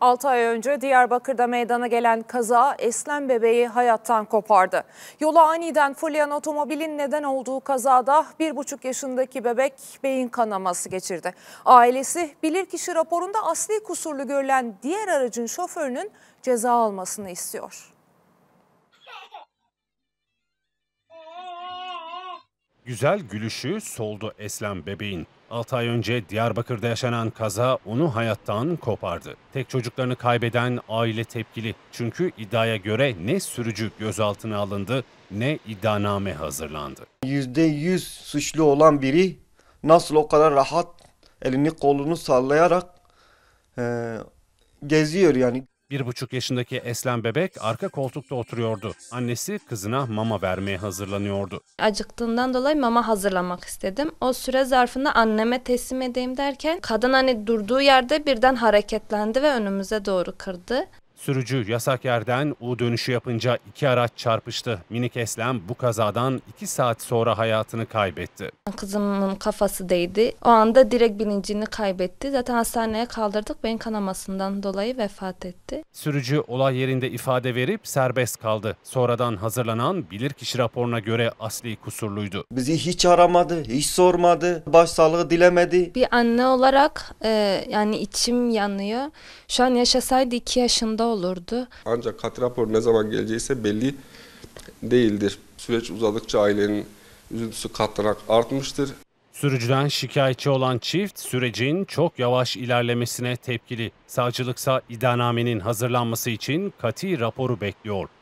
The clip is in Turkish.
6 ay önce Diyarbakır'da meydana gelen kaza Eslem bebeği hayattan kopardı. Yola aniden fırlayan otomobilin neden olduğu kazada 1,5 yaşındaki bebek beyin kanaması geçirdi. Ailesi bilirkişi raporunda asli kusurlu görülen diğer aracın şoförünün ceza almasını istiyor. Güzel gülüşü soldu Eslem bebeğin. 6 ay önce Diyarbakır'da yaşanan kaza onu hayattan kopardı. Tek çocuklarını kaybeden aile tepkili. Çünkü iddiaya göre ne sürücü gözaltına alındı ne iddianame hazırlandı. %100 suçlu olan biri nasıl o kadar rahat elini kolunu sallayarak e, geziyor yani. Bir buçuk yaşındaki Eslem bebek arka koltukta oturuyordu. Annesi kızına mama vermeye hazırlanıyordu. Acıktığından dolayı mama hazırlamak istedim. O süre zarfında anneme teslim edeyim derken kadın hani durduğu yerde birden hareketlendi ve önümüze doğru kırdı. Sürücü yasak yerden U dönüşü yapınca iki araç çarpıştı. Minik Eslem bu kazadan iki saat sonra hayatını kaybetti. Kızımın kafası değdi. O anda direkt bilincini kaybetti. Zaten hastaneye kaldırdık. Beyin kanamasından dolayı vefat etti. Sürücü olay yerinde ifade verip serbest kaldı. Sonradan hazırlanan bilirkişi raporuna göre asli kusurluydu. Bizi hiç aramadı, hiç sormadı, başsağlığı dilemedi. Bir anne olarak e, yani içim yanıyor. Şu an yaşasaydı iki yaşında olurdu. Ancak kat raporu ne zaman geleceği ise belli değildir. Süreç uzadıkça ailenin üzüntüsü katlanarak artmıştır. Sürücüden şikayetçi olan çift sürecin çok yavaş ilerlemesine tepkili. Savcılıksa iddianamenin hazırlanması için kati raporu bekliyor.